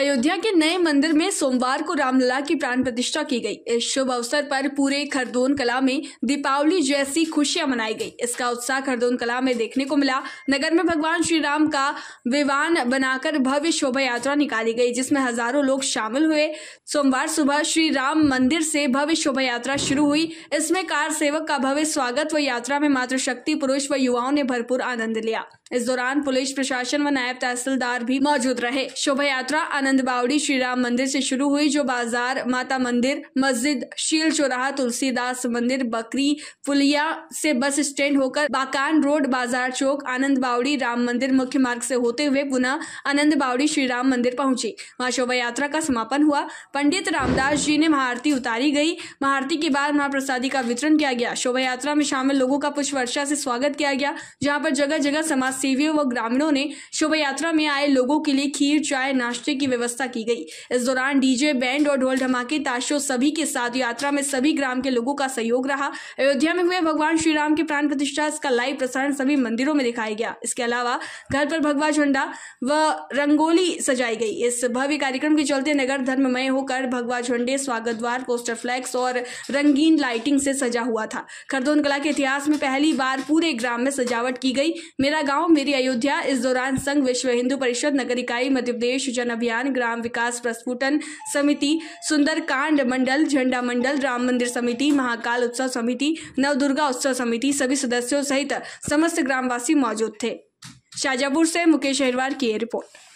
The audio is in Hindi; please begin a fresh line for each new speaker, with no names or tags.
अयोध्या के नए मंदिर में सोमवार को रामलला की प्राण प्रतिष्ठा की गई इस शुभ अवसर पर पूरे खरदोन कला में दीपावली जैसी खुशियां मनाई गई इसका उत्साह खरदोन कला में देखने को मिला नगर में भगवान श्री राम का विवान बनाकर भव्य शोभा यात्रा निकाली गई जिसमें हजारों लोग शामिल हुए सोमवार सुबह श्री राम मंदिर से भव्य शोभा यात्रा शुरू हुई इसमें कार सेवक का भव्य स्वागत व यात्रा में मातृशक्ति पुरुष व युवाओं ने भरपूर आनंद लिया इस दौरान पुलिस प्रशासन व नायब तहसीलदार भी मौजूद रहे शोभा यात्रा आनंद बावड़ी श्री राम मंदिर से शुरू हुई जो बाजार माता मंदिर मस्जिद शील चौराहा तुलसीदास मंदिर बकरी पुलिया से बस स्टैंड होकर बाकान रोड बाजार चौक आनंद बावड़ी राम मंदिर मुख्य मार्ग से होते हुए पुनः आनंद बावड़ी श्री राम मंदिर पहुंची वहाँ शोभा यात्रा का समापन हुआ पंडित रामदास जी ने महाआरती उतारी गई महाआरती के बाद महाप्रसादी का वितरण किया गया शोभा यात्रा में शामिल लोगों का पुष्प वर्षा से स्वागत किया गया जहाँ पर जगह जगह समाज सेवियों व ग्रामीणों ने शोभा यात्रा में आए लोगों के लिए खीर चाय नाश्ते की व्यवस्था की गई इस दौरान डीजे बैंड और ढोल धमाके ताशो सभी के साथ यात्रा में सभी ग्राम के लोगों का सहयोग रहा अयोध्या में हुए भगवान श्री राम के प्राण प्रतिष्ठा इसका लाइव प्रसारण सभी मंदिरों में दिखाया गया इसके अलावा घर पर भगवा झंडा व रंगोली सजाई गई इस भव्य कार्यक्रम के चलते नगर धर्ममय होकर भगवा झंडे स्वागत द्वार पोस्टर फ्लैक्स और रंगीन लाइटिंग से सजा हुआ था खरदोन कला के इतिहास में पहली बार पूरे ग्राम में सजावट की गई मेरा गांव मेरी अयोध्या इस दौरान संघ विश्व हिंदू परिषद नगर इकाई मध्यप्रदेश जन अभियान ग्राम विकास प्रस्फुटन समिति सुंदरकांड मंडल झंडा मंडल राम मंदिर समिति महाकाल उत्सव समिति नव दुर्गा उत्सव समिति सभी सदस्यों सहित समस्त ग्रामवासी मौजूद थे शाजापुर से मुकेश अहिरवार की रिपोर्ट